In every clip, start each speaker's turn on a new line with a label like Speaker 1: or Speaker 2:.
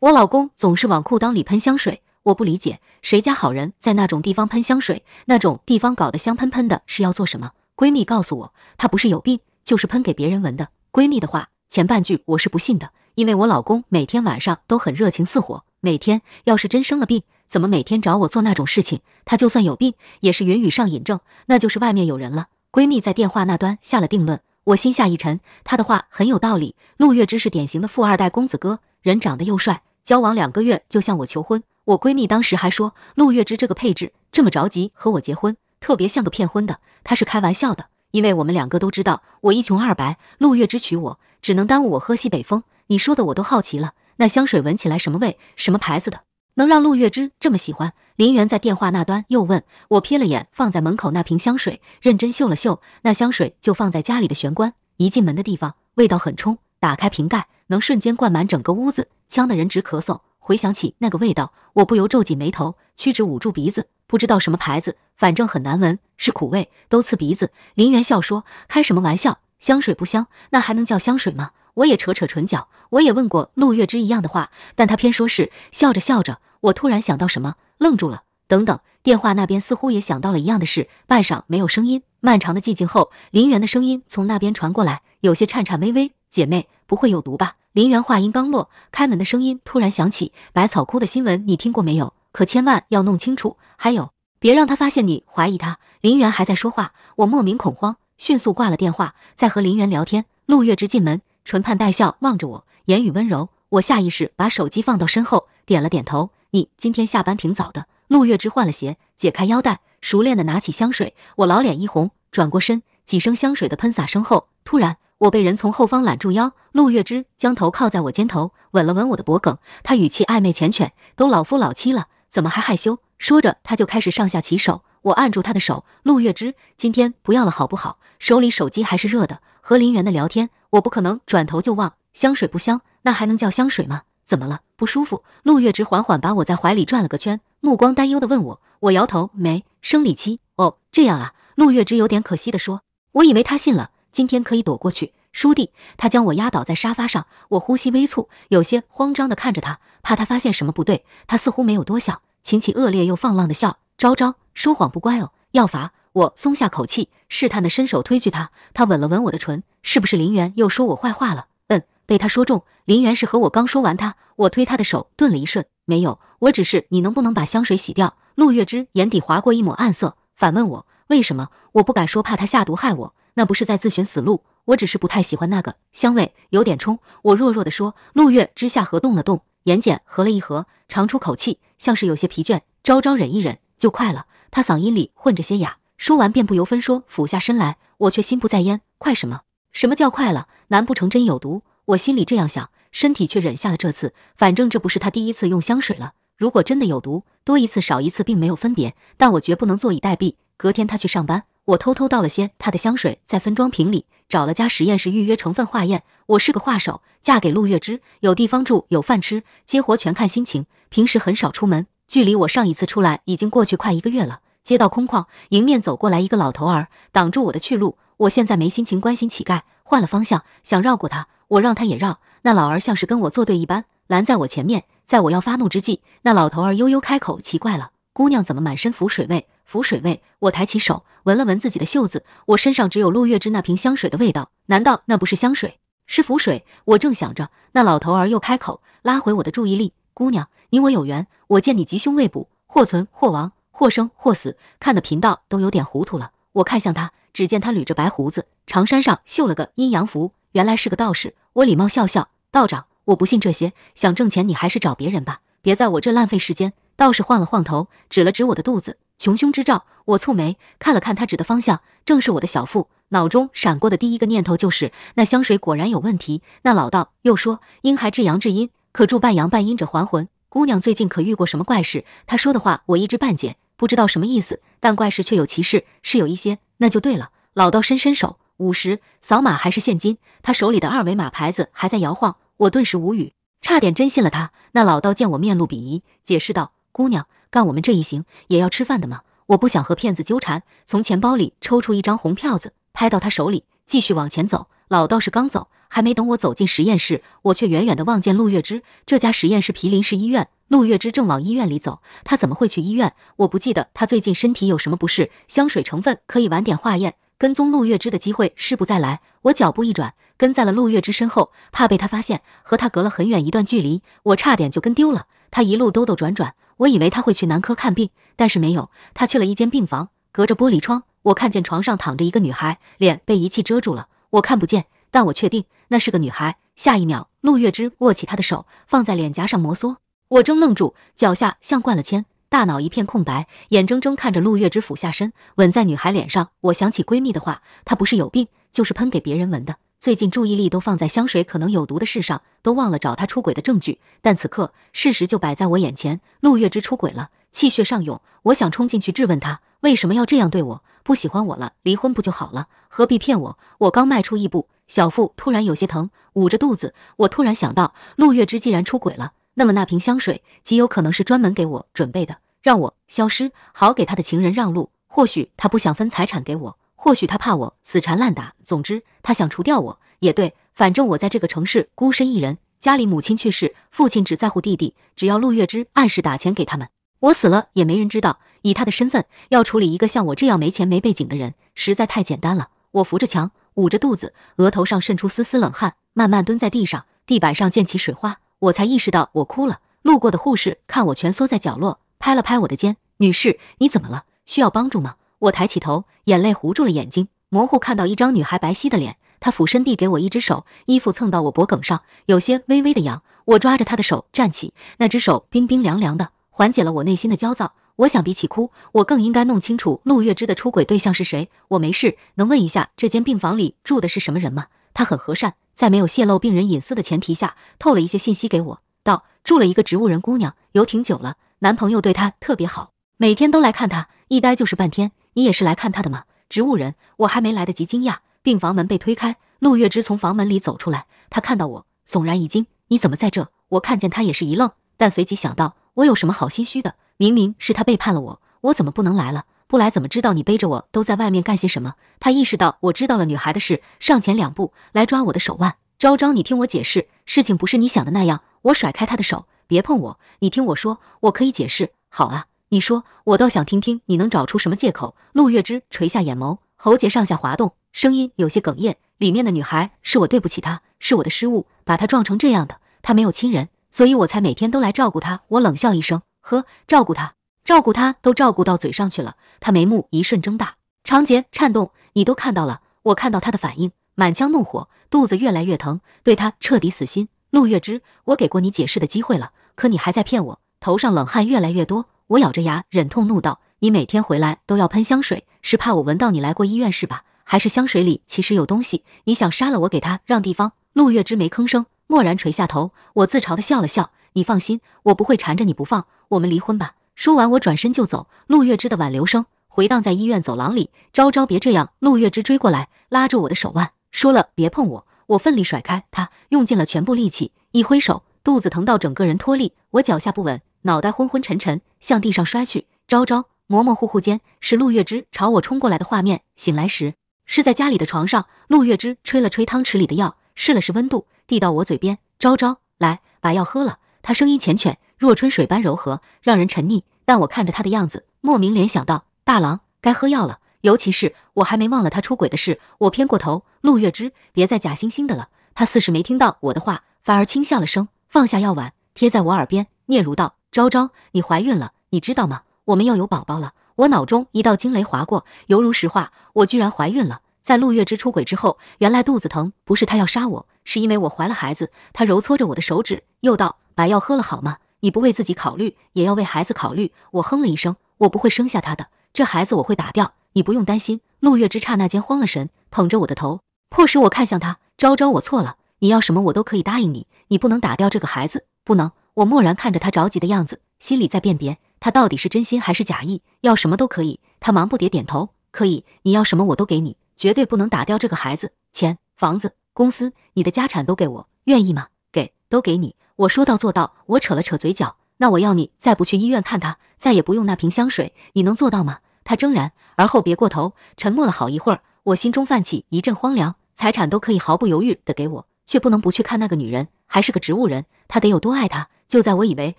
Speaker 1: 我老公总是往裤裆里喷香水，我不理解谁家好人在那种地方喷香水，那种地方搞得香喷喷的，是要做什么？闺蜜告诉我，她不是有病，就是喷给别人闻的。闺蜜的话前半句我是不信的，因为我老公每天晚上都很热情似火，每天要是真生了病，怎么每天找我做那种事情？他就算有病，也是云雨上瘾症，那就是外面有人了。闺蜜在电话那端下了定论，我心下一沉，她的话很有道理。陆月之是典型的富二代公子哥，人长得又帅。交往两个月就向我求婚，我闺蜜当时还说陆月枝这个配置这么着急和我结婚，特别像个骗婚的。她是开玩笑的，因为我们两个都知道我一穷二白，陆月枝娶我只能耽误我喝西北风。你说的我都好奇了，那香水闻起来什么味？什么牌子的？能让陆月枝这么喜欢？林媛在电话那端又问我，瞥了眼放在门口那瓶香水，认真嗅了嗅，那香水就放在家里的玄关，一进门的地方，味道很冲。打开瓶盖，能瞬间灌满整个屋子。呛的人直咳嗽，回想起那个味道，我不由皱紧眉头，屈指捂住鼻子。不知道什么牌子，反正很难闻，是苦味，都刺鼻子。林源笑说：“开什么玩笑，香水不香，那还能叫香水吗？”我也扯扯唇角，我也问过陆月之一样的话，但她偏说是。笑着笑着，我突然想到什么，愣住了。等等，电话那边似乎也想到了一样的事，半晌没有声音。漫长的寂静后，林源的声音从那边传过来，有些颤颤巍巍：“姐妹，不会有毒吧？”林园话音刚落，开门的声音突然响起。百草枯的新闻你听过没有？可千万要弄清楚，还有，别让他发现你怀疑他。林园还在说话，我莫名恐慌，迅速挂了电话。在和林园聊天，陆月之进门，唇畔带笑望着我，言语温柔。我下意识把手机放到身后，点了点头。你今天下班挺早的。陆月之换了鞋，解开腰带，熟练的拿起香水。我老脸一红，转过身，几声香水的喷洒声后，突然。我被人从后方揽住腰，陆月之将头靠在我肩头，吻了吻我的脖颈。他语气暧昧缱绻，都老夫老妻了，怎么还害羞？说着，他就开始上下其手。我按住他的手，陆月之，今天不要了好不好？手里手机还是热的，和林源的聊天，我不可能转头就忘。香水不香，那还能叫香水吗？怎么了？不舒服？陆月之缓缓把我在怀里转了个圈，目光担忧的问我。我摇头，没，生理期。哦，这样啊。陆月之有点可惜的说，我以为他信了。今天可以躲过去，书弟。他将我压倒在沙发上，我呼吸微促，有些慌张地看着他，怕他发现什么不对。他似乎没有多想，秦起恶劣又放浪的笑。昭昭说谎不乖哦，要罚。我松下口气，试探地伸手推拒他。他吻了吻我的唇，是不是林源又说我坏话了？嗯，被他说中。林源是和我刚说完，他我推他的手顿了一瞬，没有。我只是，你能不能把香水洗掉？陆月之眼底划过一抹暗色，反问我为什么？我不敢说，怕他下毒害我。那不是在自寻死路？我只是不太喜欢那个香味，有点冲。我弱弱地说。陆月之下颌动了动，眼睑合了一合，长出口气，像是有些疲倦。招招忍一忍就快了。他嗓音里混着些哑，说完便不由分说俯下身来。我却心不在焉。快什么？什么叫快了？难不成真有毒？我心里这样想，身体却忍下了这次。反正这不是他第一次用香水了。如果真的有毒，多一次少一次并没有分别。但我绝不能坐以待毙。隔天他去上班。我偷偷倒了些他的香水，在分装瓶里，找了家实验室预约成分化验。我是个画手，嫁给陆月之，有地方住，有饭吃，接活全看心情。平时很少出门，距离我上一次出来已经过去快一个月了。街道空旷，迎面走过来一个老头儿，挡住我的去路。我现在没心情关心乞丐，换了方向，想绕过他。我让他也绕，那老儿像是跟我作对一般，拦在我前面。在我要发怒之际，那老头儿悠悠开口：“奇怪了，姑娘怎么满身浮水味？”符水味，我抬起手闻了闻自己的袖子，我身上只有陆月之那瓶香水的味道，难道那不是香水，是符水？我正想着，那老头儿又开口，拉回我的注意力。姑娘，你我有缘，我见你吉凶未卜，或存或亡，或生或死，看得贫道都有点糊涂了。我看向他，只见他捋着白胡子，长衫上绣了个阴阳符，原来是个道士。我礼貌笑笑，道长，我不信这些，想挣钱你还是找别人吧，别在我这浪费时间。道士晃了晃头，指了指我的肚子。穷凶之兆，我蹙眉看了看他指的方向，正是我的小腹。脑中闪过的第一个念头就是那香水果然有问题。那老道又说：“阴还至阳，至阴可助半阳半阴者还魂。”姑娘最近可遇过什么怪事？他说的话我一知半解，不知道什么意思，但怪事却有其事，是有一些。那就对了。老道伸伸手，五十，扫码还是现金？他手里的二维码牌子还在摇晃，我顿时无语，差点真信了他。那老道见我面露鄙夷，解释道：“姑娘。”干我们这一行也要吃饭的嘛！我不想和骗子纠缠，从钱包里抽出一张红票子，拍到他手里，继续往前走。老道士刚走，还没等我走进实验室，我却远远地望见陆月枝。这家实验室毗邻市医院，陆月枝正往医院里走。他怎么会去医院？我不记得他最近身体有什么不适。香水成分可以晚点化验。跟踪陆月枝的机会失不再来。我脚步一转，跟在了陆月枝身后，怕被他发现，和他隔了很远一段距离，我差点就跟丢了。他一路兜兜转转。我以为他会去男科看病，但是没有，他去了一间病房，隔着玻璃窗，我看见床上躺着一个女孩，脸被仪器遮住了，我看不见，但我确定那是个女孩。下一秒，陆月之握起她的手，放在脸颊上摩挲。我正愣住，脚下像灌了铅，大脑一片空白，眼睁睁看着陆月之俯下身，吻在女孩脸上。我想起闺蜜的话，她不是有病，就是喷给别人闻的。最近注意力都放在香水可能有毒的事上，都忘了找他出轨的证据。但此刻，事实就摆在我眼前，陆月之出轨了，气血上涌，我想冲进去质问他为什么要这样对我，不喜欢我了，离婚不就好了，何必骗我？我刚迈出一步，小腹突然有些疼，捂着肚子，我突然想到，陆月之既然出轨了，那么那瓶香水极有可能是专门给我准备的，让我消失，好给他的情人让路。或许他不想分财产给我。或许他怕我死缠烂打，总之他想除掉我也对，反正我在这个城市孤身一人，家里母亲去世，父亲只在乎弟弟，只要陆月之按时打钱给他们，我死了也没人知道。以他的身份，要处理一个像我这样没钱没背景的人，实在太简单了。我扶着墙，捂着肚子，额头上渗出丝丝冷汗，慢慢蹲在地上，地板上溅起水花，我才意识到我哭了。路过的护士看我蜷缩在角落，拍了拍我的肩：“女士，你怎么了？需要帮助吗？”我抬起头，眼泪糊住了眼睛，模糊看到一张女孩白皙的脸。她俯身递给我一只手，衣服蹭到我脖梗上，有些微微的痒。我抓着她的手站起，那只手冰冰凉凉的，缓解了我内心的焦躁。我想，比起哭，我更应该弄清楚陆月之的出轨对象是谁。我没事，能问一下这间病房里住的是什么人吗？他很和善，在没有泄露病人隐私的前提下，透了一些信息给我，道：住了一个植物人姑娘，有挺久了，男朋友对她特别好，每天都来看她，一待就是半天。你也是来看他的吗？植物人，我还没来得及惊讶，病房门被推开，陆月之从房门里走出来。他看到我，悚然一惊：“你怎么在这？”我看见他，也是一愣，但随即想到，我有什么好心虚的？明明是他背叛了我，我怎么不能来了？不来怎么知道你背着我都在外面干些什么？他意识到我知道了女孩的事，上前两步来抓我的手腕：“昭昭，你听我解释，事情不是你想的那样。”我甩开他的手：“别碰我，你听我说，我可以解释。”好啊。你说，我倒想听听你能找出什么借口。陆月之垂下眼眸，喉结上下滑动，声音有些哽咽。里面的女孩是我对不起她，是我的失误，把她撞成这样的。她没有亲人，所以我才每天都来照顾她。我冷笑一声，呵，照顾她，照顾她都照顾到嘴上去了。她眉目一瞬睁大，长睫颤动。你都看到了，我看到她的反应，满腔怒火，肚子越来越疼，对她彻底死心。陆月之，我给过你解释的机会了，可你还在骗我。头上冷汗越来越多。我咬着牙，忍痛怒道：“你每天回来都要喷香水，是怕我闻到你来过医院是吧？还是香水里其实有东西？你想杀了我，给他让地方。”陆月之没吭声，蓦然垂下头。我自嘲的笑了笑：“你放心，我不会缠着你不放。我们离婚吧。”说完，我转身就走。陆月之的挽留声回荡在医院走廊里：“昭昭，别这样。”陆月之追过来，拉住我的手腕，说了：“别碰我。”我奋力甩开他，用尽了全部力气，一挥手，肚子疼到整个人脱力，我脚下不稳。脑袋昏昏沉沉，向地上摔去。昭昭模模糊糊间是陆月之朝我冲过来的画面。醒来时是在家里的床上。陆月之吹了吹汤匙里的药，试了试温度，递到我嘴边：“昭昭，来，把药喝了。”他声音缱绻，若春水般柔和，让人沉溺。但我看着他的样子，莫名联想到大郎该喝药了。尤其是我还没忘了他出轨的事。我偏过头，陆月之，别再假惺惺的了。他似是没听到我的话，反而轻笑了声，放下药碗，贴在我耳边，嗫嚅道。昭昭，你怀孕了，你知道吗？我们要有宝宝了。我脑中一道惊雷划过，犹如石化，我居然怀孕了。在陆月之出轨之后，原来肚子疼不是他要杀我，是因为我怀了孩子。他揉搓着我的手指，又道：“把药喝了好吗？你不为自己考虑，也要为孩子考虑。”我哼了一声：“我不会生下他的，这孩子我会打掉，你不用担心。”陆月之刹那间慌了神，捧着我的头，迫使我看向他：“昭昭，我错了，你要什么我都可以答应你，你不能打掉这个孩子，不能。”我默然看着他着急的样子，心里在辨别他到底是真心还是假意。要什么都可以，他忙不迭点头，可以，你要什么我都给你，绝对不能打掉这个孩子。钱、房子、公司，你的家产都给我，愿意吗？给，都给你，我说到做到。我扯了扯嘴角，那我要你再不去医院看他，再也不用那瓶香水，你能做到吗？他怔然，而后别过头，沉默了好一会儿。我心中泛起一阵荒凉，财产都可以毫不犹豫地给我，却不能不去看那个女人，还是个植物人，他得有多爱她？就在我以为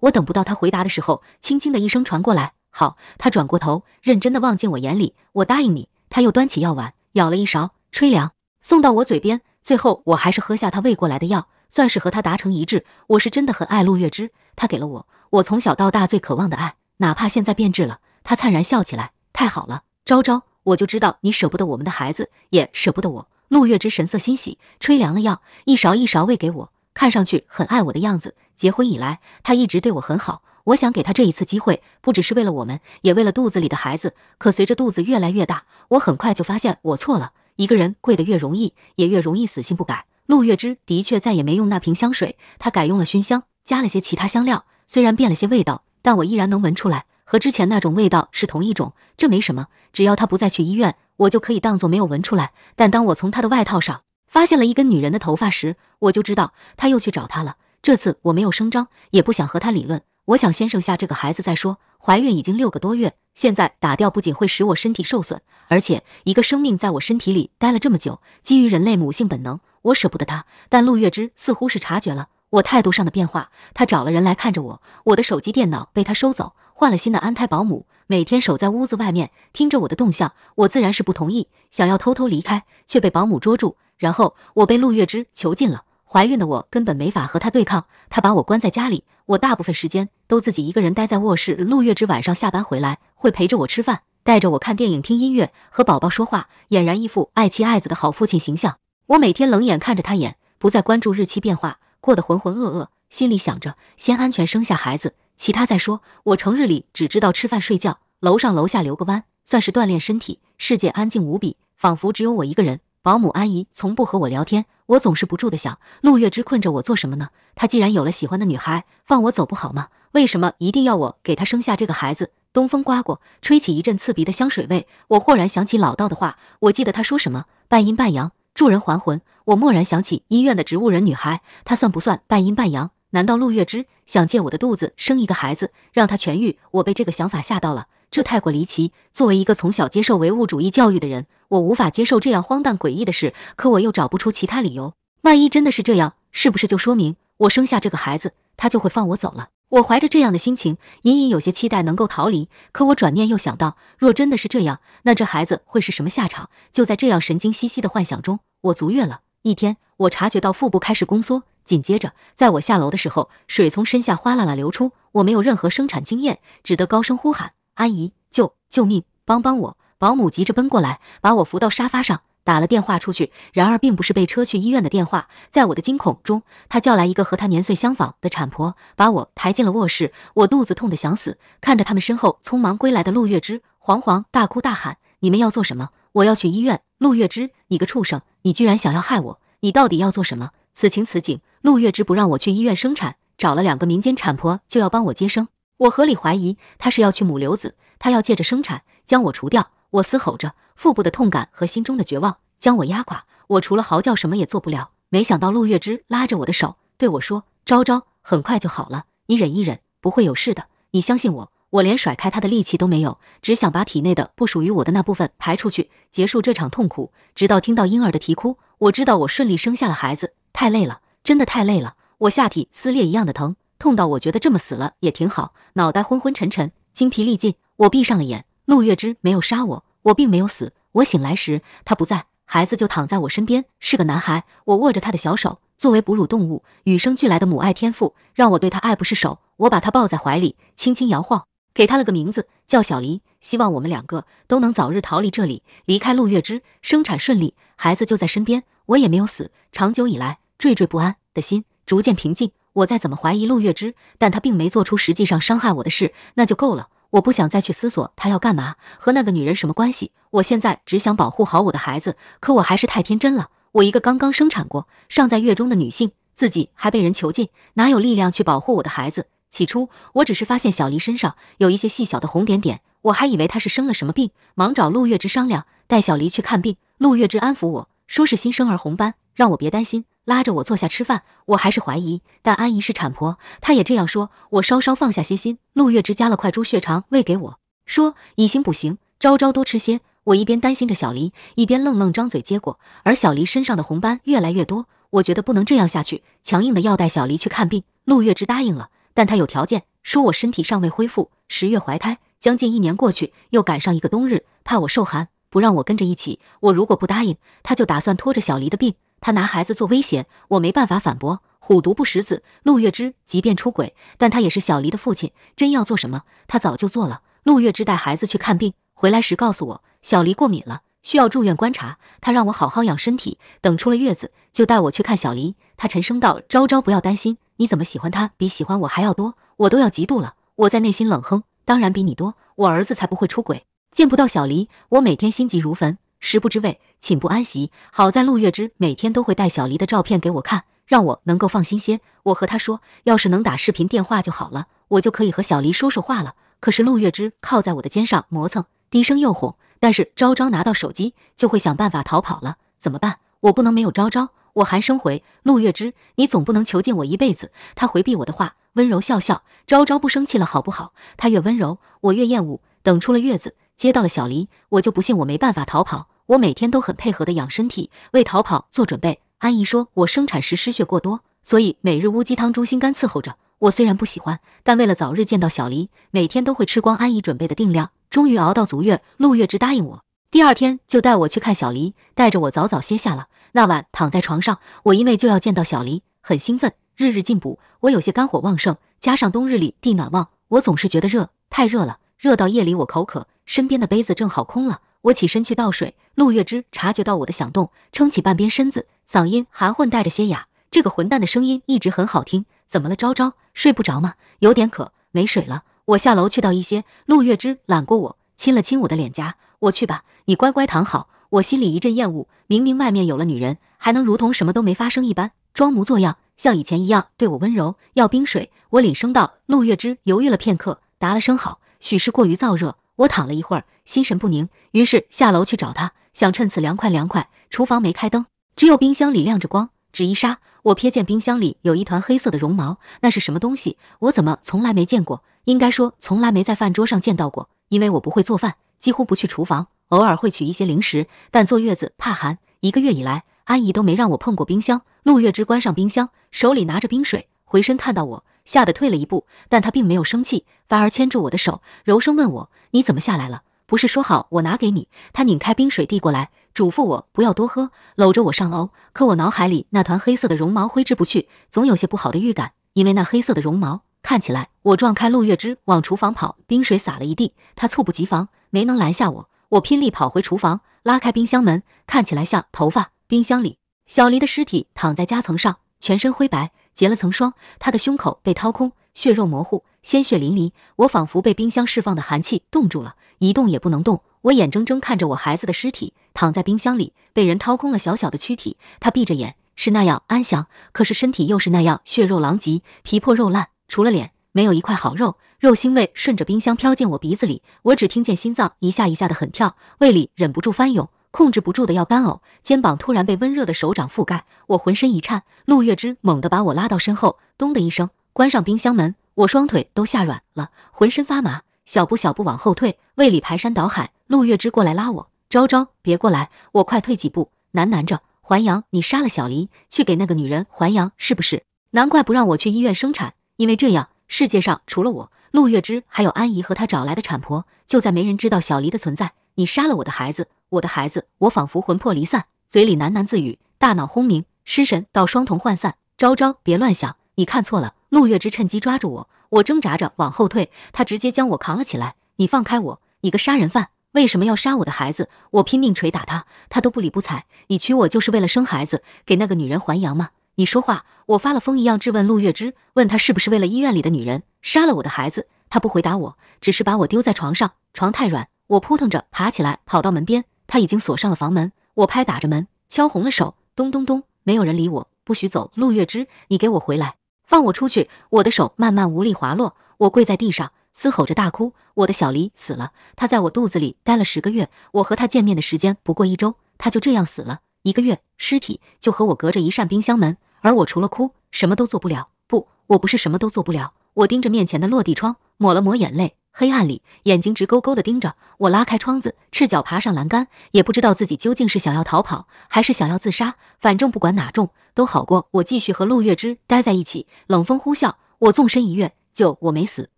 Speaker 1: 我等不到他回答的时候，轻轻的一声传过来。好，他转过头，认真的望进我眼里。我答应你。他又端起药碗，舀了一勺，吹凉，送到我嘴边。最后，我还是喝下他喂过来的药，算是和他达成一致。我是真的很爱陆月之，他给了我我从小到大最渴望的爱，哪怕现在变质了。他灿然笑起来。太好了，昭昭，我就知道你舍不得我们的孩子，也舍不得我。陆月之神色欣喜，吹凉了药，一勺一勺喂给我。看上去很爱我的样子。结婚以来，他一直对我很好。我想给他这一次机会，不只是为了我们，也为了肚子里的孩子。可随着肚子越来越大，我很快就发现我错了。一个人跪得越容易，也越容易死性不改。陆月之的确再也没用那瓶香水，他改用了熏香，加了些其他香料。虽然变了些味道，但我依然能闻出来，和之前那种味道是同一种。这没什么，只要他不再去医院，我就可以当做没有闻出来。但当我从他的外套上……发现了一根女人的头发时，我就知道他又去找她了。这次我没有声张，也不想和他理论。我想先生下这个孩子再说。怀孕已经六个多月，现在打掉不仅会使我身体受损，而且一个生命在我身体里待了这么久，基于人类母性本能，我舍不得他。但陆月之似乎是察觉了我态度上的变化，他找了人来看着我，我的手机、电脑被他收走。换了新的安胎保姆，每天守在屋子外面，听着我的动向。我自然是不同意，想要偷偷离开，却被保姆捉住。然后我被陆月之囚禁了。怀孕的我根本没法和他对抗，他把我关在家里，我大部分时间都自己一个人待在卧室。陆月之晚上下班回来，会陪着我吃饭，带着我看电影、听音乐，和宝宝说话，俨然一副爱妻爱子的好父亲形象。我每天冷眼看着他演，不再关注日期变化，过得浑浑噩噩，心里想着先安全生下孩子。其他再说，我成日里只知道吃饭睡觉，楼上楼下留个弯，算是锻炼身体。世界安静无比，仿佛只有我一个人。保姆阿姨从不和我聊天，我总是不住的想：陆月之困着我做什么呢？他既然有了喜欢的女孩，放我走不好吗？为什么一定要我给他生下这个孩子？东风刮过，吹起一阵刺鼻的香水味，我豁然想起老道的话，我记得他说什么？半阴半阳，助人还魂。我蓦然想起医院的植物人女孩，她算不算半阴半阳？难道陆月之？想借我的肚子生一个孩子，让他痊愈。我被这个想法吓到了，这太过离奇。作为一个从小接受唯物主义教育的人，我无法接受这样荒诞诡异的事。可我又找不出其他理由。万一真的是这样，是不是就说明我生下这个孩子，他就会放我走了？我怀着这样的心情，隐隐有些期待能够逃离。可我转念又想到，若真的是这样，那这孩子会是什么下场？就在这样神经兮兮的幻想中，我足月了。一天，我察觉到腹部开始宫缩。紧接着，在我下楼的时候，水从身下哗啦啦流出。我没有任何生产经验，只得高声呼喊：“阿姨，救救命，帮帮我！”保姆急着奔过来，把我扶到沙发上，打了电话出去。然而，并不是被车去医院的电话。在我的惊恐中，他叫来一个和他年岁相仿的产婆，把我抬进了卧室。我肚子痛得想死，看着他们身后匆忙归来的陆月枝、惶惶大哭大喊：“你们要做什么？我要去医院！”陆月枝，你个畜生，你居然想要害我！你到底要做什么？此情此景，陆月之不让我去医院生产，找了两个民间产婆就要帮我接生。我合理怀疑，他是要去母瘤子，他要借着生产将我除掉。我嘶吼着，腹部的痛感和心中的绝望将我压垮，我除了嚎叫什么也做不了。没想到陆月之拉着我的手对我说：“昭昭，很快就好了，你忍一忍，不会有事的，你相信我。”我连甩开他的力气都没有，只想把体内的不属于我的那部分排出去，结束这场痛苦。直到听到婴儿的啼哭，我知道我顺利生下了孩子。太累了，真的太累了，我下体撕裂一样的疼，痛到我觉得这么死了也挺好。脑袋昏昏沉沉，精疲力尽，我闭上了眼。陆月之没有杀我，我并没有死。我醒来时，他不在，孩子就躺在我身边，是个男孩。我握着他的小手，作为哺乳动物，与生俱来的母爱天赋让我对他爱不释手。我把他抱在怀里，轻轻摇晃，给他了个名字，叫小黎。希望我们两个都能早日逃离这里，离开陆月之，生产顺利，孩子就在身边。我也没有死，长久以来惴惴不安的心逐渐平静。我再怎么怀疑陆月之，但他并没做出实际上伤害我的事，那就够了。我不想再去思索他要干嘛，和那个女人什么关系。我现在只想保护好我的孩子。可我还是太天真了。我一个刚刚生产过、尚在月中的女性，自己还被人囚禁，哪有力量去保护我的孩子？起初我只是发现小黎身上有一些细小的红点点，我还以为她是生了什么病，忙找陆月之商量带小黎去看病。陆月之安抚我。说是新生儿红斑，让我别担心，拉着我坐下吃饭。我还是怀疑，但安姨是产婆，她也这样说，我稍稍放下些心。陆月枝夹了块猪血肠喂给我，说：“以形不行，朝朝多吃些。”我一边担心着小黎，一边愣愣张嘴接过。而小黎身上的红斑越来越多，我觉得不能这样下去，强硬的要带小黎去看病。陆月枝答应了，但她有条件，说我身体尚未恢复，十月怀胎，将近一年过去，又赶上一个冬日，怕我受寒。不让我跟着一起，我如果不答应，他就打算拖着小黎的病，他拿孩子做威胁，我没办法反驳。虎毒不食子，陆月之即便出轨，但他也是小黎的父亲，真要做什么，他早就做了。陆月之带孩子去看病，回来时告诉我，小黎过敏了，需要住院观察，他让我好好养身体，等出了月子，就带我去看小黎。他沉声道：“昭昭，不要担心，你怎么喜欢他，比喜欢我还要多，我都要嫉妒了。”我在内心冷哼：“当然比你多，我儿子才不会出轨。”见不到小黎，我每天心急如焚，食不知味，寝不安席。好在陆月之每天都会带小黎的照片给我看，让我能够放心些。我和他说，要是能打视频电话就好了，我就可以和小黎说说话了。可是陆月之靠在我的肩上磨蹭，低声又哄。但是昭昭拿到手机就会想办法逃跑了，怎么办？我不能没有昭昭。我寒声回陆月之，你总不能囚禁我一辈子。他回避我的话，温柔笑笑。昭昭不生气了好不好？他越温柔，我越厌恶。等出了月子。接到了小黎，我就不信我没办法逃跑。我每天都很配合的养身体，为逃跑做准备。安姨说我生产时失血过多，所以每日乌鸡汤、猪心肝伺候着我。虽然不喜欢，但为了早日见到小黎，每天都会吃光安姨准备的定量。终于熬到足月，陆月之答应我，第二天就带我去看小黎，带着我早早歇下了。那晚躺在床上，我因为就要见到小黎，很兴奋。日日进补，我有些肝火旺盛，加上冬日里地暖旺，我总是觉得热，太热了，热到夜里我口渴。身边的杯子正好空了，我起身去倒水。陆月之察觉到我的响动，撑起半边身子，嗓音含混，带着些哑。这个混蛋的声音一直很好听，怎么了？昭昭睡不着吗？有点渴，没水了。我下楼去倒一些。陆月之揽过我，亲了亲我的脸颊。我去吧，你乖乖躺好。我心里一阵厌恶，明明外面有了女人，还能如同什么都没发生一般装模作样，像以前一样对我温柔。要冰水？我冷声道。陆月之犹豫了片刻，答了声好。许是过于燥热。我躺了一会儿，心神不宁，于是下楼去找他，想趁此凉快凉快。厨房没开灯，只有冰箱里亮着光。纸一纱，我瞥见冰箱里有一团黑色的绒毛，那是什么东西？我怎么从来没见过？应该说从来没在饭桌上见到过，因为我不会做饭，几乎不去厨房，偶尔会取一些零食。但坐月子怕寒，一个月以来，阿姨都没让我碰过冰箱。陆月之关上冰箱，手里拿着冰水，回身看到我。吓得退了一步，但他并没有生气，反而牵住我的手，柔声问我：“你怎么下来了？不是说好我拿给你？”他拧开冰水递过来，嘱咐我不要多喝，搂着我上楼。可我脑海里那团黑色的绒毛挥之不去，总有些不好的预感。因为那黑色的绒毛看起来……我撞开陆月之，往厨房跑，冰水洒了一地。他猝不及防，没能拦下我。我拼力跑回厨房，拉开冰箱门，看起来像头发。冰箱里，小黎的尸体躺在夹层上，全身灰白。结了层霜，他的胸口被掏空，血肉模糊，鲜血淋漓。我仿佛被冰箱释放的寒气冻住了，一动也不能动。我眼睁睁看着我孩子的尸体躺在冰箱里，被人掏空了小小的躯体。他闭着眼，是那样安详，可是身体又是那样血肉狼藉，皮破肉烂，除了脸，没有一块好肉。肉腥味顺着冰箱飘进我鼻子里，我只听见心脏一下一下的狠跳，胃里忍不住翻涌。控制不住的要干呕，肩膀突然被温热的手掌覆盖，我浑身一颤。陆月之猛地把我拉到身后，咚的一声关上冰箱门，我双腿都吓软了，浑身发麻，小步小步往后退，胃里排山倒海。陆月之过来拉我，昭昭，别过来，我快退几步。喃喃着，环阳，你杀了小黎，去给那个女人环阳，是不是？难怪不让我去医院生产，因为这样世界上除了我，陆月之还有安姨和她找来的产婆，就再没人知道小黎的存在。你杀了我的孩子，我的孩子，我仿佛魂魄离散，嘴里喃喃自语，大脑轰鸣，失神到双瞳涣散。昭昭，别乱想，你看错了。陆月之趁机抓住我，我挣扎着往后退，他直接将我扛了起来。你放开我，你个杀人犯，为什么要杀我的孩子？我拼命捶打他，他都不理不睬。你娶我就是为了生孩子，给那个女人还阳吗？你说话！我发了疯一样质问陆月之，问他是不是为了医院里的女人杀了我的孩子。他不回答我，只是把我丢在床上，床太软。我扑腾着爬起来，跑到门边，他已经锁上了房门。我拍打着门，敲红了手，咚咚咚，没有人理我。不许走，陆月之，你给我回来，放我出去！我的手慢慢无力滑落，我跪在地上，嘶吼着大哭。我的小黎死了，他在我肚子里待了十个月，我和他见面的时间不过一周，他就这样死了。一个月，尸体就和我隔着一扇冰箱门，而我除了哭，什么都做不了。不。我不是什么都做不了。我盯着面前的落地窗，抹了抹眼泪。黑暗里，眼睛直勾勾的盯着我。拉开窗子，赤脚爬上栏杆，也不知道自己究竟是想要逃跑，还是想要自杀。反正不管哪种，都好过我继续和陆月之待在一起。冷风呼啸，我纵身一跃，就我没死。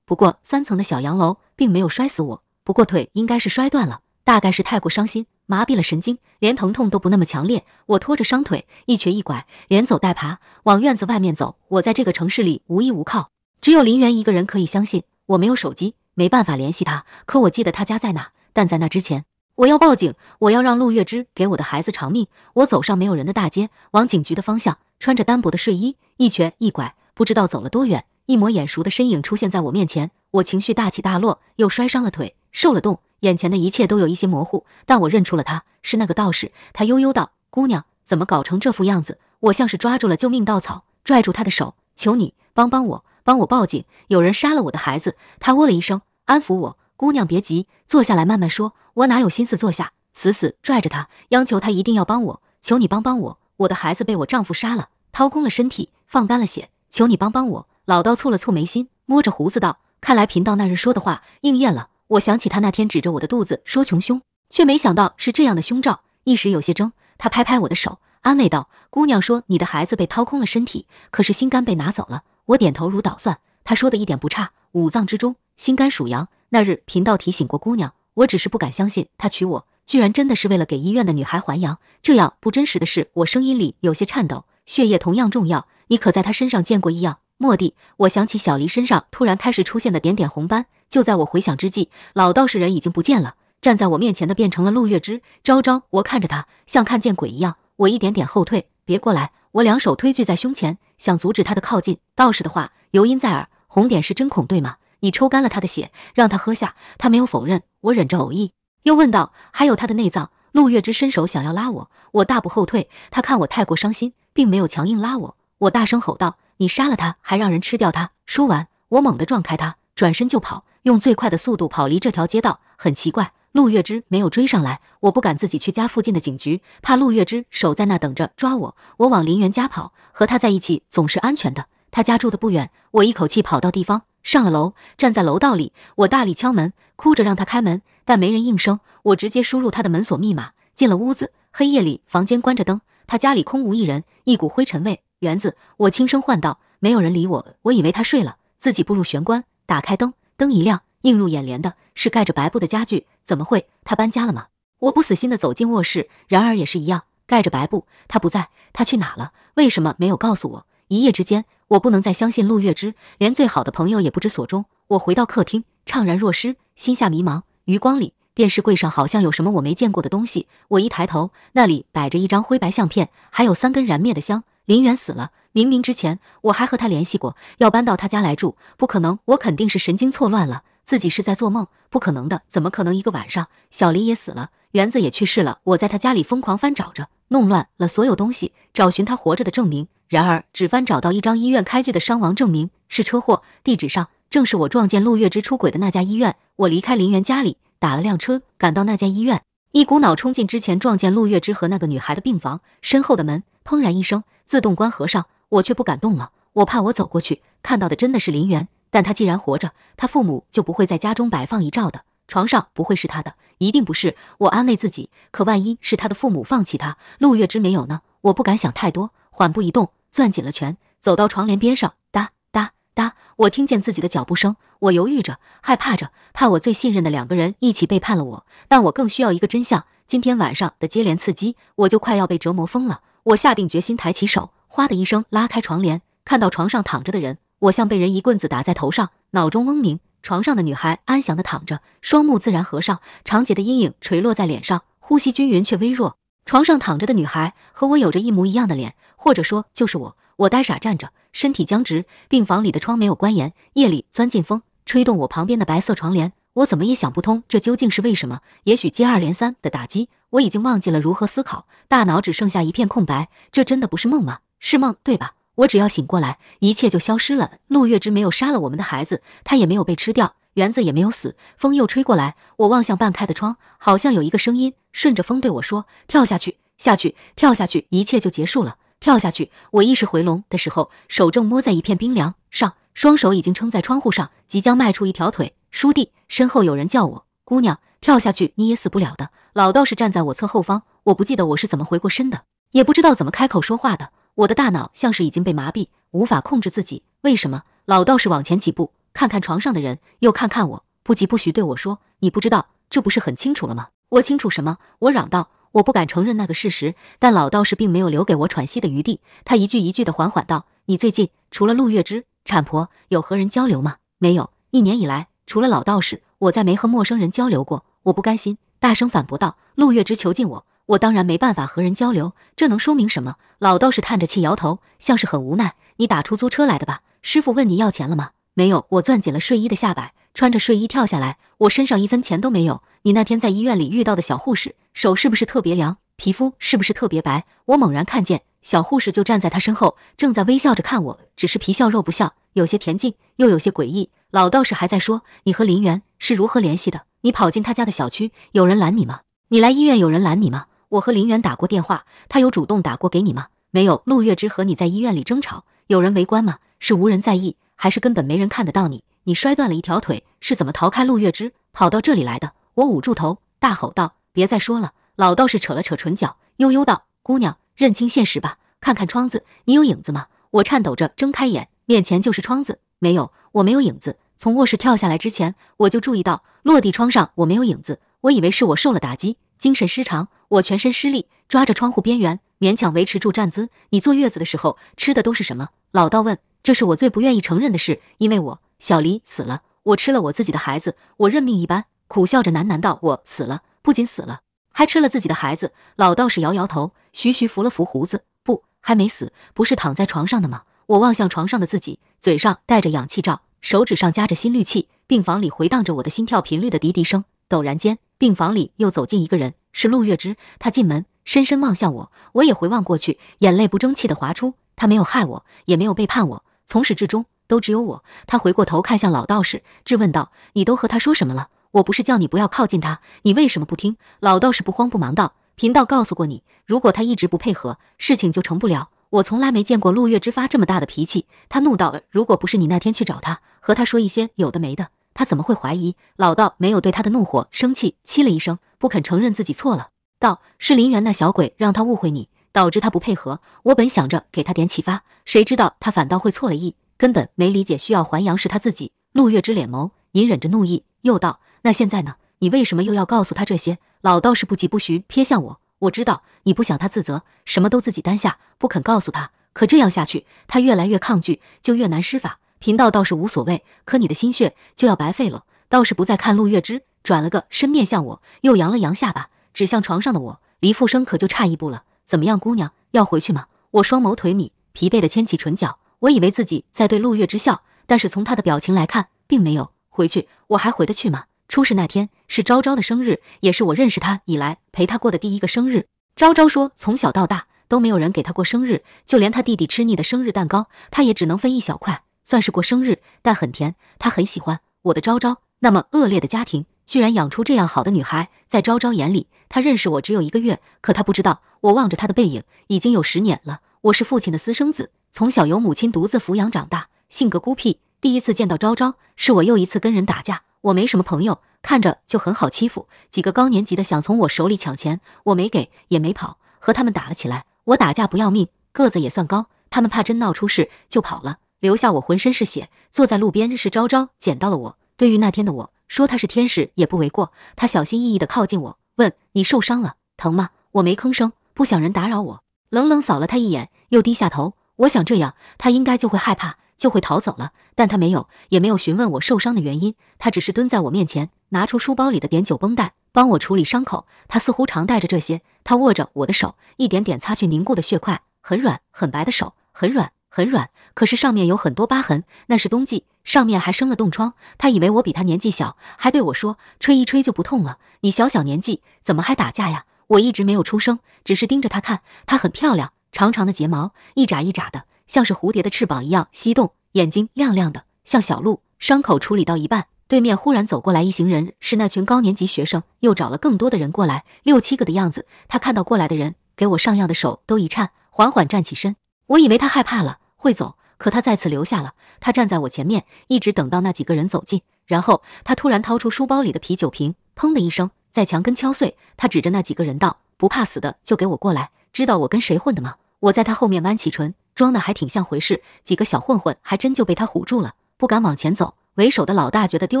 Speaker 1: 不过三层的小洋楼并没有摔死我，不过腿应该是摔断了。大概是太过伤心，麻痹了神经，连疼痛都不那么强烈。我拖着伤腿，一瘸一拐，连走带爬，往院子外面走。我在这个城市里无依无靠，只有林媛一个人可以相信。我没有手机，没办法联系她。可我记得她家在哪。但在那之前，我要报警，我要让陆月之给我的孩子偿命。我走上没有人的大街，往警局的方向，穿着单薄的睡衣，一瘸一拐，不知道走了多远。一抹眼熟的身影出现在我面前，我情绪大起大落，又摔伤了腿，受了冻。眼前的一切都有一些模糊，但我认出了他，是那个道士。他悠悠道：“姑娘，怎么搞成这副样子？”我像是抓住了救命稻草，拽住他的手，求你帮帮我，帮我报警！有人杀了我的孩子。他哦了一声，安抚我：“姑娘别急，坐下来慢慢说。”我哪有心思坐下，死死拽着他，央求他一定要帮我，求你帮帮我！我的孩子被我丈夫杀了，掏空了身体，放干了血，求你帮帮我！老道蹙了蹙眉心，摸着胡子道：“看来贫道那日说的话应验了。”我想起他那天指着我的肚子说“穷凶”，却没想到是这样的凶兆，一时有些怔。他拍拍我的手，安慰道：“姑娘说你的孩子被掏空了身体，可是心肝被拿走了。”我点头如捣蒜。他说的一点不差，五脏之中，心肝属阳。那日贫道提醒过姑娘，我只是不敢相信他娶我，居然真的是为了给医院的女孩还阳。这样不真实的事，我声音里有些颤抖。血液同样重要，你可在他身上见过异样？蓦地，我想起小黎身上突然开始出现的点点红斑。就在我回想之际，老道士人已经不见了，站在我面前的变成了陆月之昭昭。我看着他，像看见鬼一样，我一点点后退，别过来！我两手推拒在胸前，想阻止他的靠近。道士的话犹音在耳，红点是针孔对吗？你抽干了他的血，让他喝下。他没有否认。我忍着呕意，又问道：“还有他的内脏？”陆月之伸手想要拉我，我大步后退。他看我太过伤心，并没有强硬拉我。我大声吼道：“你杀了他，还让人吃掉他！”说完，我猛地撞开他。转身就跑，用最快的速度跑离这条街道。很奇怪，陆月之没有追上来。我不敢自己去家附近的警局，怕陆月之守在那等着抓我。我往林园家跑，和他在一起总是安全的。他家住的不远，我一口气跑到地方，上了楼，站在楼道里，我大力敲门，哭着让他开门，但没人应声。我直接输入他的门锁密码，进了屋子。黑夜里，房间关着灯，他家里空无一人，一股灰尘味。园子，我轻声唤道，没有人理我。我以为他睡了，自己步入玄关。打开灯，灯一亮，映入眼帘的是盖着白布的家具。怎么会？他搬家了吗？我不死心的走进卧室，然而也是一样，盖着白布，他不在，他去哪了？为什么没有告诉我？一夜之间，我不能再相信陆月之，连最好的朋友也不知所终。我回到客厅，怅然若失，心下迷茫。余光里，电视柜上好像有什么我没见过的东西。我一抬头，那里摆着一张灰白相片，还有三根燃灭的香。林远死了。明明之前我还和他联系过，要搬到他家来住，不可能，我肯定是神经错乱了，自己是在做梦，不可能的，怎么可能？一个晚上，小林也死了，园子也去世了，我在他家里疯狂翻找着，弄乱了所有东西，找寻他活着的证明。然而，只翻找到一张医院开具的伤亡证明，是车祸，地址上正是我撞见陆月之出轨的那家医院。我离开林园家里，打了辆车，赶到那家医院，一股脑冲进之前撞见陆月之和那个女孩的病房，身后的门砰然一声，自动关合上。我却不敢动了，我怕我走过去看到的真的是林媛。但他既然活着，他父母就不会在家中摆放遗照的，床上不会是他的，一定不是。我安慰自己。可万一是他的父母放弃他，陆月之没有呢？我不敢想太多，缓步移动，攥紧了拳，走到床帘边上，哒哒哒，我听见自己的脚步声。我犹豫着，害怕着，怕我最信任的两个人一起背叛了我。但我更需要一个真相。今天晚上的接连刺激，我就快要被折磨疯了。我下定决心，抬起手。哗的一声，拉开床帘，看到床上躺着的人，我像被人一棍子打在头上，脑中嗡鸣。床上的女孩安详的躺着，双目自然合上，长睫的阴影垂落在脸上，呼吸均匀却微弱。床上躺着的女孩和我有着一模一样的脸，或者说就是我。我呆傻站着，身体僵直。病房里的窗没有关严，夜里钻进风，吹动我旁边的白色床帘。我怎么也想不通这究竟是为什么？也许接二连三的打击，我已经忘记了如何思考，大脑只剩下一片空白。这真的不是梦吗？是梦对吧？我只要醒过来，一切就消失了。陆月之没有杀了我们的孩子，他也没有被吃掉，园子也没有死。风又吹过来，我望向半开的窗，好像有一个声音顺着风对我说：“跳下去，下去，跳下去，一切就结束了。”跳下去。我意识回笼的时候，手正摸在一片冰凉上，双手已经撑在窗户上，即将迈出一条腿。书弟，身后有人叫我：“姑娘，跳下去，你也死不了的。”老道士站在我侧后方，我不记得我是怎么回过身的，也不知道怎么开口说话的。我的大脑像是已经被麻痹，无法控制自己。为什么？老道士往前几步，看看床上的人，又看看我，不疾不徐对我说：“你不知道，这不是很清楚了吗？”我清楚什么？我嚷道：“我不敢承认那个事实。”但老道士并没有留给我喘息的余地，他一句一句的缓缓道：“你最近除了陆月之产婆，有和人交流吗？”“没有。”一年以来，除了老道士，我再没和陌生人交流过。我不甘心，大声反驳道：“陆月之囚禁我。”我当然没办法和人交流，这能说明什么？老道士叹着气，摇头，像是很无奈。你打出租车来的吧？师傅问你要钱了吗？没有。我攥紧了睡衣的下摆，穿着睡衣跳下来。我身上一分钱都没有。你那天在医院里遇到的小护士，手是不是特别凉？皮肤是不是特别白？我猛然看见小护士就站在他身后，正在微笑着看我，只是皮笑肉不笑，有些恬静，又有些诡异。老道士还在说，你和林媛是如何联系的？你跑进他家的小区，有人拦你吗？你来医院，有人拦你吗？我和林远打过电话，他有主动打过给你吗？没有。陆月之和你在医院里争吵，有人围观吗？是无人在意，还是根本没人看得到你？你摔断了一条腿，是怎么逃开陆月之，跑到这里来的？我捂住头，大吼道：“别再说了！”老道士扯了扯唇角，悠悠道：“姑娘，认清现实吧，看看窗子，你有影子吗？”我颤抖着睁开眼，面前就是窗子，没有，我没有影子。从卧室跳下来之前，我就注意到落地窗上我没有影子，我以为是我受了打击，精神失常。我全身失力，抓着窗户边缘，勉强维持住站姿。你坐月子的时候吃的都是什么？老道问。这是我最不愿意承认的事，因为我小黎死了，我吃了我自己的孩子，我认命一般苦笑着喃喃道：“我死了，不仅死了，还吃了自己的孩子。”老道士摇摇头，徐徐扶了扶胡子：“不，还没死，不是躺在床上的吗？”我望向床上的自己，嘴上戴着氧气罩，手指上夹着心律器，病房里回荡着我的心跳频率的滴滴声。陡然间，病房里又走进一个人。是陆月之，他进门，深深望向我，我也回望过去，眼泪不争气的滑出。他没有害我，也没有背叛我，从始至终都只有我。他回过头看向老道士，质问道：“你都和他说什么了？我不是叫你不要靠近他，你为什么不听？”老道士不慌不忙道：“贫道告诉过你，如果他一直不配合，事情就成不了。我从来没见过陆月之发这么大的脾气。”他怒道：“如果不是你那天去找他，和他说一些有的没的，他怎么会怀疑老道没有对他的怒火生气？”“嘁”了一声。不肯承认自己错了，道是林园那小鬼让他误会你，导致他不配合。我本想着给他点启发，谁知道他反倒会错了意，根本没理解需要还阳是他自己。陆月之脸眸隐忍着怒意，又道：“那现在呢？你为什么又要告诉他这些？”老道士不疾不徐，瞥向我：“我知道你不想他自责，什么都自己担下，不肯告诉他。可这样下去，他越来越抗拒，就越难施法。贫道倒是无所谓，可你的心血就要白费了。”道士不再看陆月之。转了个身，面向我，又扬了扬下巴，指向床上的我。离富生可就差一步了。怎么样，姑娘，要回去吗？我双眸颓靡，疲惫的牵起唇角。我以为自己在对陆月之笑，但是从他的表情来看，并没有。回去，我还回得去吗？出事那天是昭昭的生日，也是我认识他以来陪他过的第一个生日。昭昭说，从小到大都没有人给他过生日，就连他弟弟吃腻的生日蛋糕，他也只能分一小块，算是过生日，但很甜，他很喜欢。我的昭昭，那么恶劣的家庭。居然养出这样好的女孩，在昭昭眼里，她认识我只有一个月，可她不知道，我望着她的背影已经有十年了。我是父亲的私生子，从小由母亲独自抚养长大，性格孤僻。第一次见到昭昭，是我又一次跟人打架。我没什么朋友，看着就很好欺负。几个高年级的想从我手里抢钱，我没给也没跑，和他们打了起来。我打架不要命，个子也算高，他们怕真闹出事就跑了，留下我浑身是血坐在路边。是昭昭捡到了我。对于那天的我。说他是天使也不为过。他小心翼翼地靠近我，问：“你受伤了，疼吗？”我没吭声，不想人打扰我。冷冷扫了他一眼，又低下头。我想这样，他应该就会害怕，就会逃走了。但他没有，也没有询问我受伤的原因。他只是蹲在我面前，拿出书包里的碘酒绷带，帮我处理伤口。他似乎常带着这些。他握着我的手，一点点擦去凝固的血块。很软、很白的手，很软。很软，可是上面有很多疤痕，那是冬季，上面还生了冻疮。他以为我比他年纪小，还对我说：“吹一吹就不痛了。”你小小年纪怎么还打架呀？我一直没有出声，只是盯着他看。她很漂亮，长长的睫毛一眨一眨的，像是蝴蝶的翅膀一样吸动，眼睛亮亮的，像小鹿。伤口处理到一半，对面忽然走过来一行人，是那群高年级学生，又找了更多的人过来，六七个的样子。他看到过来的人，给我上药的手都一颤，缓缓站起身。我以为他害怕了。会走，可他再次留下了。他站在我前面，一直等到那几个人走近，然后他突然掏出书包里的啤酒瓶，砰的一声在墙根敲碎。他指着那几个人道：“不怕死的就给我过来！知道我跟谁混的吗？”我在他后面弯起唇，装的还挺像回事。几个小混混还真就被他唬住了，不敢往前走。为首的老大觉得丢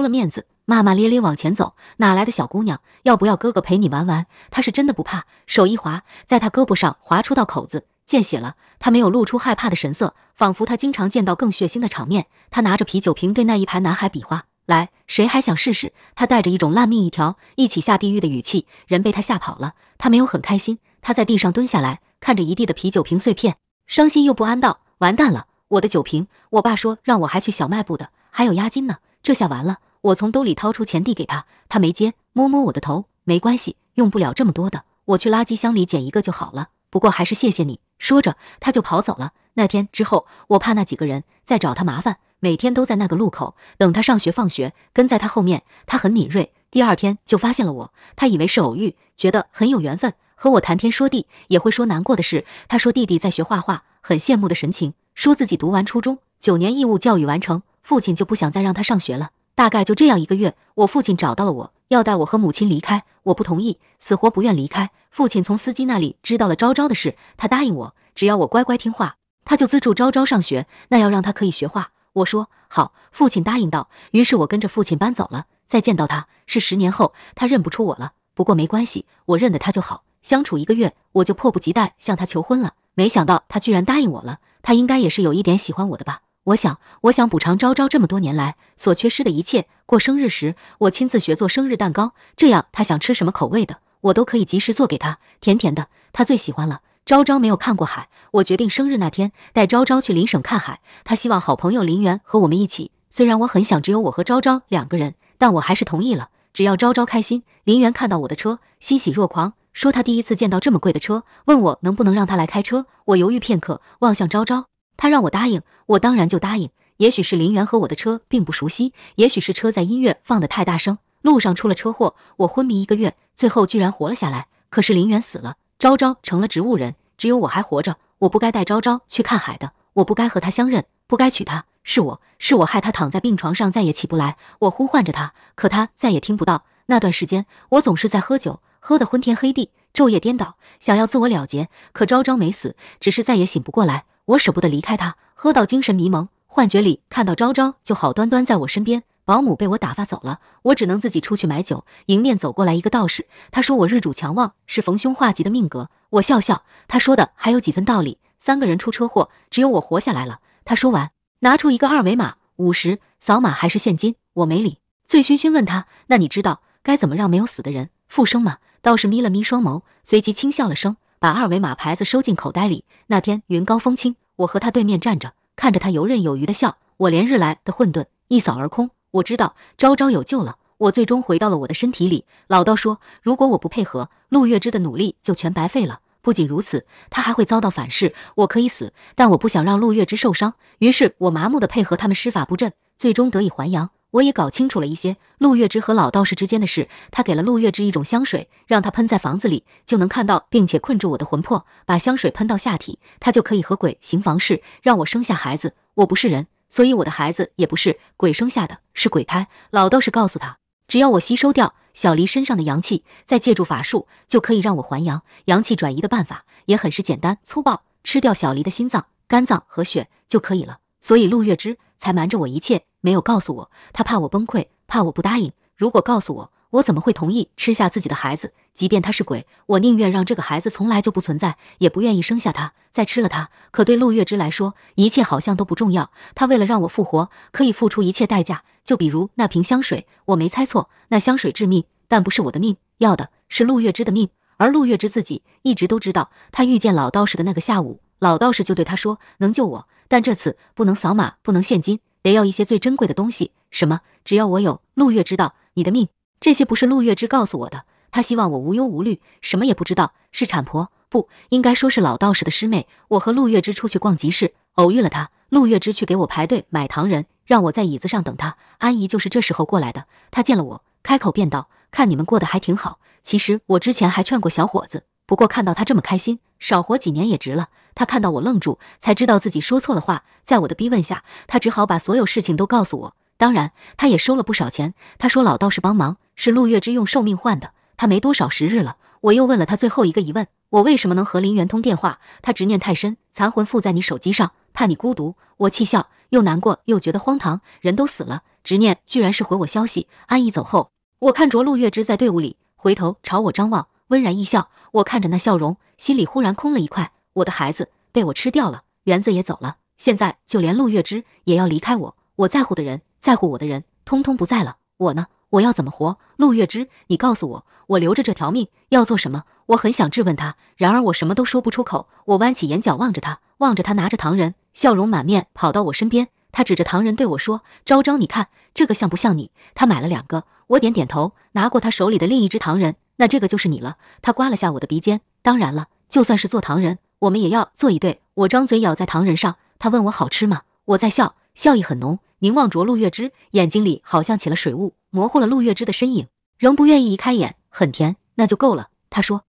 Speaker 1: 了面子，骂骂咧咧往前走：“哪来的小姑娘？要不要哥哥陪你玩玩？”他是真的不怕，手一滑，在他胳膊上划出道口子。见血了，他没有露出害怕的神色，仿佛他经常见到更血腥的场面。他拿着啤酒瓶对那一排男孩比划：“来，谁还想试试？”他带着一种“烂命一条，一起下地狱”的语气，人被他吓跑了。他没有很开心，他在地上蹲下来，看着一地的啤酒瓶碎片，伤心又不安道：“完蛋了，我的酒瓶！我爸说让我还去小卖部的，还有押金呢，这下完了。”我从兜里掏出钱递给他，他没接，摸摸我的头：“没关系，用不了这么多的，我去垃圾箱里捡一个就好了。”不过还是谢谢你。说着，他就跑走了。那天之后，我怕那几个人再找他麻烦，每天都在那个路口等他上学放学，跟在他后面。他很敏锐，第二天就发现了我。他以为是偶遇，觉得很有缘分，和我谈天说地，也会说难过的事。他说弟弟在学画画，很羡慕的神情。说自己读完初中，九年义务教育完成，父亲就不想再让他上学了。大概就这样一个月，我父亲找到了我，要带我和母亲离开，我不同意，死活不愿离开。父亲从司机那里知道了昭昭的事，他答应我，只要我乖乖听话，他就资助昭昭上学，那要让他可以学画。我说好，父亲答应道。于是我跟着父亲搬走了。再见到他是十年后，他认不出我了，不过没关系，我认得他就好。相处一个月，我就迫不及待向他求婚了，没想到他居然答应我了，他应该也是有一点喜欢我的吧。我想，我想补偿昭昭这么多年来所缺失的一切。过生日时，我亲自学做生日蛋糕，这样他想吃什么口味的，我都可以及时做给他。甜甜的，他最喜欢了。昭昭没有看过海，我决定生日那天带昭昭去邻省看海。他希望好朋友林园和我们一起。虽然我很想只有我和昭昭两个人，但我还是同意了。只要昭昭开心。林园看到我的车，欣喜若狂，说他第一次见到这么贵的车，问我能不能让他来开车。我犹豫片刻，望向昭昭。他让我答应，我当然就答应。也许是林园和我的车并不熟悉，也许是车在音乐放的太大声，路上出了车祸，我昏迷一个月，最后居然活了下来。可是林园死了，昭昭成了植物人，只有我还活着。我不该带昭昭去看海的，我不该和他相认，不该娶她。是我是我害他躺在病床上再也起不来。我呼唤着他，可他再也听不到。那段时间，我总是在喝酒，喝得昏天黑地，昼夜颠倒，想要自我了结。可昭昭没死，只是再也醒不过来。我舍不得离开他，喝到精神迷蒙，幻觉里看到昭昭就好端端在我身边。保姆被我打发走了，我只能自己出去买酒。迎面走过来一个道士，他说我日主强旺，是逢凶化吉的命格。我笑笑，他说的还有几分道理。三个人出车祸，只有我活下来了。他说完，拿出一个二维码，五十，扫码还是现金？我没理，醉醺醺问他，那你知道该怎么让没有死的人复生吗？道士眯了眯双眸，随即轻笑了声。把二维码牌子收进口袋里。那天云高风清，我和他对面站着，看着他游刃有余的笑，我连日来的混沌一扫而空。我知道招招有救了。我最终回到了我的身体里。老道说，如果我不配合，陆月之的努力就全白费了。不仅如此，他还会遭到反噬。我可以死，但我不想让陆月之受伤。于是，我麻木的配合他们施法布阵，最终得以还阳。我也搞清楚了一些陆月之和老道士之间的事。他给了陆月之一种香水，让他喷在房子里，就能看到并且困住我的魂魄。把香水喷到下体，他就可以和鬼行房事，让我生下孩子。我不是人，所以我的孩子也不是鬼生下的，是鬼胎。老道士告诉他，只要我吸收掉小离身上的阳气，再借助法术，就可以让我还阳。阳气转移的办法也很是简单粗暴，吃掉小离的心脏、肝脏和血就可以了。所以陆月之才瞒着我一切。没有告诉我，他怕我崩溃，怕我不答应。如果告诉我，我怎么会同意吃下自己的孩子？即便他是鬼，我宁愿让这个孩子从来就不存在，也不愿意生下他，再吃了他。可对陆月之来说，一切好像都不重要。他为了让我复活，可以付出一切代价。就比如那瓶香水，我没猜错，那香水致命，但不是我的命，要的是陆月之的命。而陆月之自己一直都知道，他遇见老道士的那个下午，老道士就对他说：“能救我，但这次不能扫码，不能现金。”得要一些最珍贵的东西，什么？只要我有，陆月知道你的命。这些不是陆月之告诉我的，他希望我无忧无虑，什么也不知道。是产婆，不应该说是老道士的师妹。我和陆月之出去逛集市，偶遇了他。陆月之去给我排队买糖人，让我在椅子上等他。阿姨就是这时候过来的，她见了我，开口便道：“看你们过得还挺好。其实我之前还劝过小伙子。”不过看到他这么开心，少活几年也值了。他看到我愣住，才知道自己说错了话。在我的逼问下，他只好把所有事情都告诉我。当然，他也收了不少钱。他说老道士帮忙是陆月之用寿命换的。他没多少时日了。我又问了他最后一个疑问：我为什么能和林元通电话？他执念太深，残魂附在你手机上，怕你孤独。我气笑又难过，又觉得荒唐。人都死了，执念居然是回我消息。安逸走后，我看着陆月之在队伍里，回头朝我张望。温然一笑，我看着那笑容，心里忽然空了一块。我的孩子被我吃掉了，园子也走了，现在就连陆月枝也要离开我。我在乎的人，在乎我的人，通通不在了。我呢，我要怎么活？陆月枝，你告诉我，我留着这条命要做什么？我很想质问他，然而我什么都说不出口。我弯起眼角望着他，望着他拿着糖人，笑容满面跑到我身边。他指着糖人对我说：“昭昭，你看这个像不像你？”他买了两个，我点点头，拿过他手里的另一只糖人。那这个就是你了。他刮了下我的鼻尖。当然了，就算是做糖人，我们也要做一对。我张嘴咬在糖人上，他问我好吃吗？我在笑，笑意很浓，凝望着陆月之，眼睛里好像起了水雾，模糊了陆月之的身影，仍不愿意移开眼。很甜，那就够了。他说。